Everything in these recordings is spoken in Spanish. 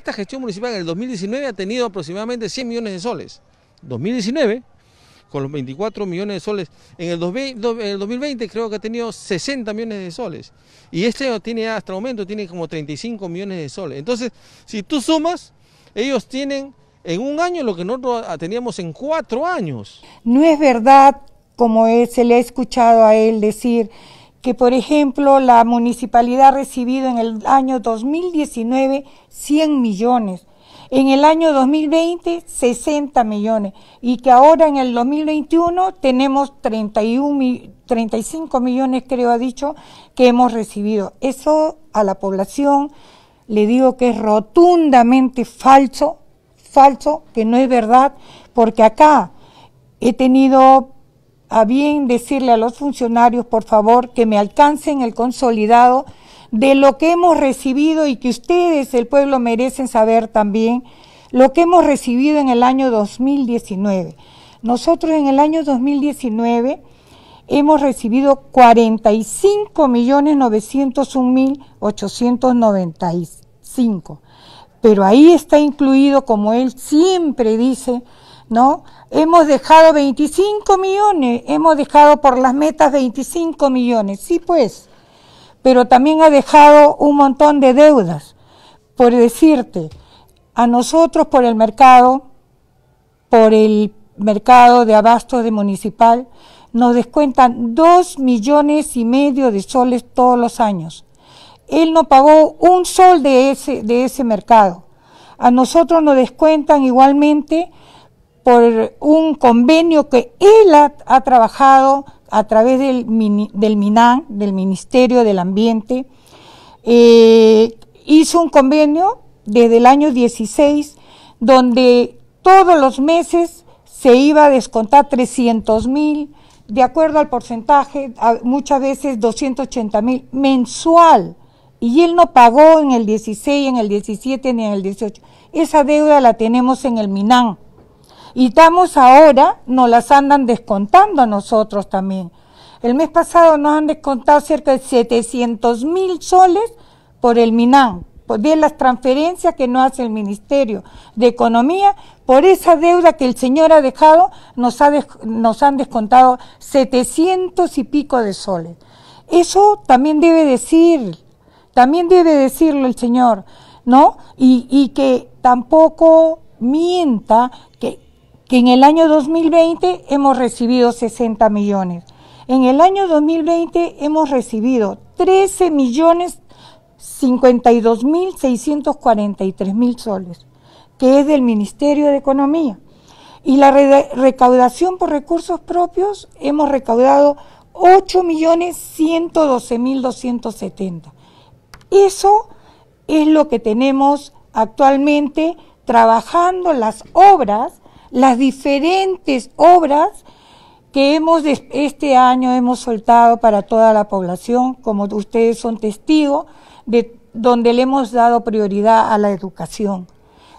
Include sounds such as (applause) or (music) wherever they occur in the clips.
esta gestión municipal en el 2019 ha tenido aproximadamente 100 millones de soles. 2019, con los 24 millones de soles. En el, 2020 creo que ha tenido 60 millones de soles. Y este tiene hasta el momento tiene como 35 millones de soles. Entonces, si tú sumas, ellos tienen en un año lo que nosotros teníamos en cuatro años. No es verdad, como se le ha escuchado a él decir, que por ejemplo la municipalidad ha recibido en el año 2019 100 millones, en el año 2020 60 millones y que ahora en el 2021 tenemos 31, 35 millones, creo ha dicho, que hemos recibido. Eso a la población le digo que es rotundamente falso, falso, que no es verdad, porque acá he tenido a bien decirle a los funcionarios, por favor, que me alcancen el consolidado de lo que hemos recibido y que ustedes, el pueblo, merecen saber también lo que hemos recibido en el año 2019. Nosotros en el año 2019 hemos recibido 45.901.895, pero ahí está incluido, como él siempre dice, ¿no? Hemos dejado 25 millones, hemos dejado por las metas 25 millones, sí pues, pero también ha dejado un montón de deudas. Por decirte, a nosotros por el mercado, por el mercado de abasto de municipal, nos descuentan 2 millones y medio de soles todos los años. Él no pagó un sol de ese, de ese mercado. A nosotros nos descuentan igualmente por un convenio que él ha, trabajado a través del, del MINAN, del Ministerio del Ambiente. Eh, hizo un convenio desde el año 16 donde todos los meses se iba a descontar 300 mil, de acuerdo al porcentaje, muchas veces 280 mil mensual. Y él no pagó en el 16, en el 17 ni en el 18. Esa deuda la tenemos en el MINAN. Y estamos ahora nos las andan descontando a nosotros también. El mes pasado nos han descontado cerca de 700 mil soles por el Minam, de las transferencias que nos hace el Ministerio de Economía, por esa deuda que el señor ha dejado, nos, nos han descontado 700 y pico de soles. Eso también debe decir, también debe decirlo el señor, ¿no? Y, y que tampoco mienta que que en el año 2020 hemos recibido 60 millones. En el año 2020 hemos recibido 13 millones 52 mil 643 mil soles, que es del Ministerio de Economía. Y la recaudación por recursos propios hemos recaudado 8 millones 112 mil 270. Eso es lo que tenemos actualmente trabajando las obras las diferentes obras que hemos este año hemos soltado para toda la población, como ustedes son testigos, de donde le hemos dado prioridad a la educación.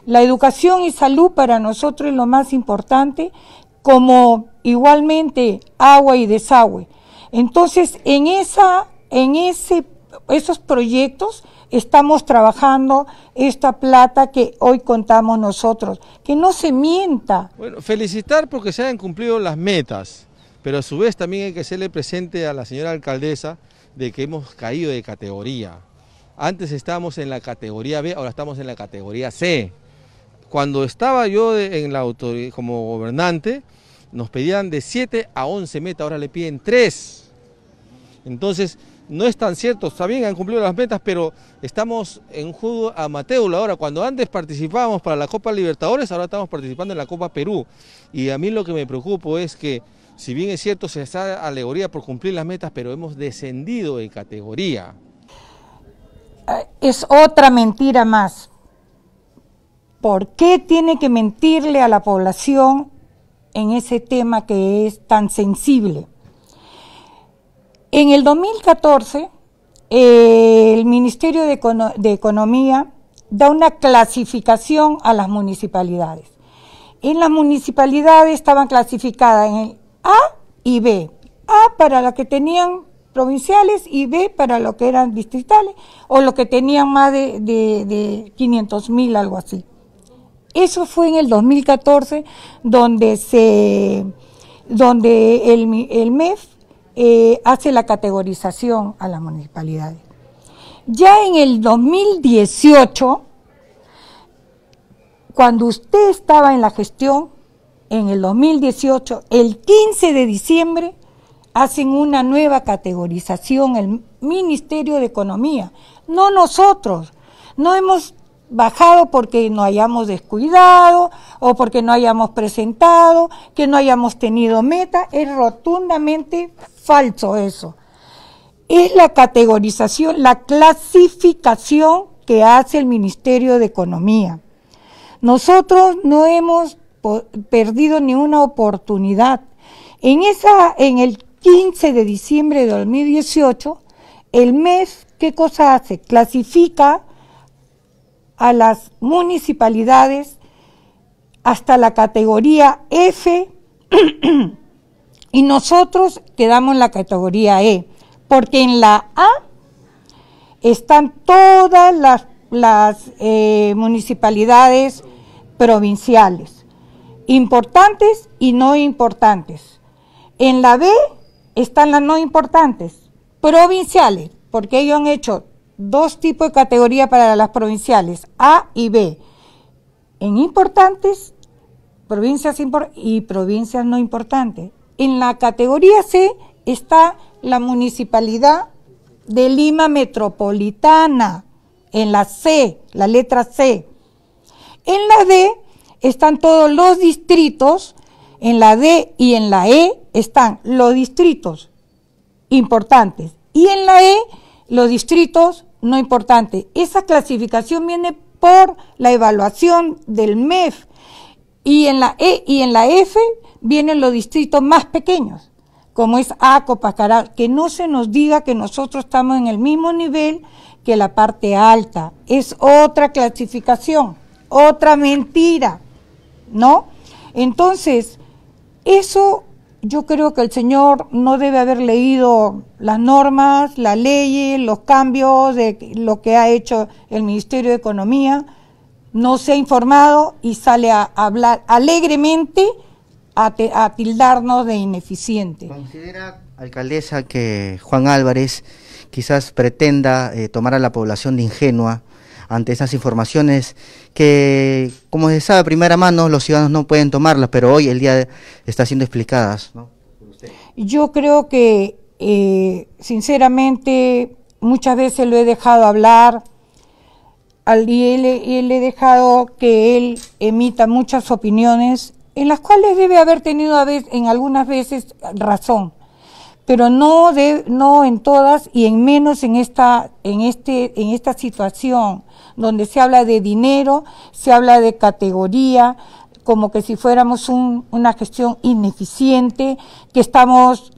La educación y salud para nosotros es lo más importante, como igualmente agua y desagüe. Entonces, en esa en ese esos proyectos estamos trabajando esta plata que hoy contamos nosotros. Que no se mienta. Bueno, felicitar porque se han cumplido las metas, pero a su vez también hay que hacerle presente a la señora alcaldesa de que hemos caído de categoría. Antes estábamos en la categoría B, ahora estamos en la categoría C. Cuando estaba yo en la como gobernante, nos pedían de 7 a 11 metas, ahora le piden 3. Entonces, no es tan cierto. Está bien, han cumplido las metas, pero estamos en juego amateur ahora. Cuando antes participábamos para la Copa Libertadores, ahora estamos participando en la Copa Perú. Y a mí lo que me preocupa es que, si bien es cierto, se está alegoría por cumplir las metas, pero hemos descendido de categoría. Eh, es otra mentira más. ¿Por qué tiene que mentirle a la población en ese tema que es tan sensible? En el 2014, eh, el Ministerio de, Economía da una clasificación a las municipalidades. En las municipalidades estaban clasificadas en A y B. A para las que tenían provinciales y B para lo que eran distritales o lo que tenían más de, 500 mil, algo así. Eso fue en el 2014 donde, se, donde el MEF eh, hace la categorización a las municipalidades. Ya en el 2018, cuando usted estaba en la gestión, en el 2018, el 15 de diciembre, hacen una nueva categorización el Ministerio de Economía, no nosotros. No hemos bajado porque no hayamos descuidado o porque no hayamos presentado, que no hayamos tenido meta. Es rotundamente falso eso. Es la categorización, la clasificación que hace el Ministerio de Economía. Nosotros no hemos perdido ni una oportunidad. En, esa, en el 15 de diciembre de 2018, el mes, ¿qué cosa hace? Clasifica a las municipalidades hasta la categoría F (clears throat) y nosotros quedamos en la categoría E, porque en la A están todas las, las eh, municipalidades provinciales, importantes y no importantes. En la B están las no importantes, provinciales, porque ellos han hecho dos tipos de categoría para las provinciales, A y B. En importantes, provincias y provincias no importantes. En la categoría C está la municipalidad de Lima Metropolitana, en la C, la letra C. En la D están todos los distritos, en la D y en la E están los distritos importantes y en la E los distritos no importante. Esa clasificación viene por la evaluación del MEF y en la E y en la F vienen los distritos más pequeños, como es ACO, Pascaral, que no se nos diga que nosotros estamos en el mismo nivel que la parte alta. Es otra clasificación, otra mentira, ¿no? Entonces, eso yo creo que el Señor no debe haber leído las normas, las leyes, los cambios de lo que ha hecho el Ministerio de Economía, no se ha informado y sale a hablar alegremente a, tildarnos de ineficiente. ¿Considera, alcaldesa, que Juan Álvarez quizás pretenda eh, tomar a la población de ingenua ante esas informaciones que, como se sabe primera mano, los ciudadanos no pueden tomarlas, pero hoy el día está siendo explicadas. Yo creo que, eh, sinceramente, muchas veces lo he dejado hablar al, y, le, he dejado que él emita muchas opiniones en las cuales debe haber tenido a veces, en algunas veces razón, pero no, de, no en todas y en menos en esta, en este, en esta situación donde se habla de dinero, se habla de categoría, como que si fuéramos una gestión ineficiente, que estamos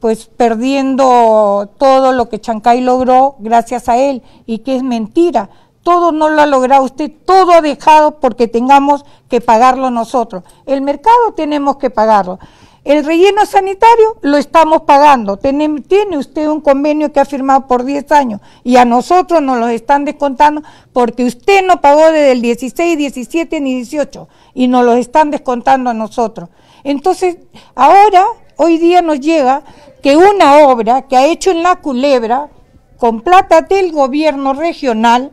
pues perdiendo todo lo que Chancay logró gracias a él y que es mentira. Todo no lo ha logrado usted, todo ha dejado porque tengamos que pagarlo nosotros. El mercado tenemos que pagarlo. El relleno sanitario lo estamos pagando. Tiene, usted un convenio que ha firmado por 10 años y a nosotros nos lo están descontando porque usted no pagó desde el 16, 17 ni 18 y nos lo están descontando a nosotros. Entonces, ahora, hoy día nos llega que una obra que ha hecho en la culebra con plata del gobierno regional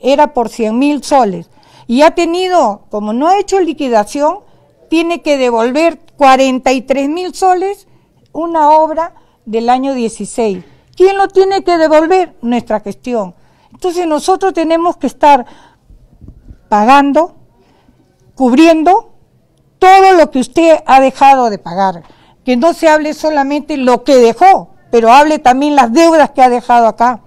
era por 100 mil soles y ha tenido, como no ha hecho liquidación, tiene que devolver 43 mil soles una obra del año 16. ¿Quién lo tiene que devolver? Nuestra gestión. Entonces nosotros tenemos que estar pagando, cubriendo todo lo que usted ha dejado de pagar. Que no se hable solamente lo que dejó, pero hable también las deudas que ha dejado acá.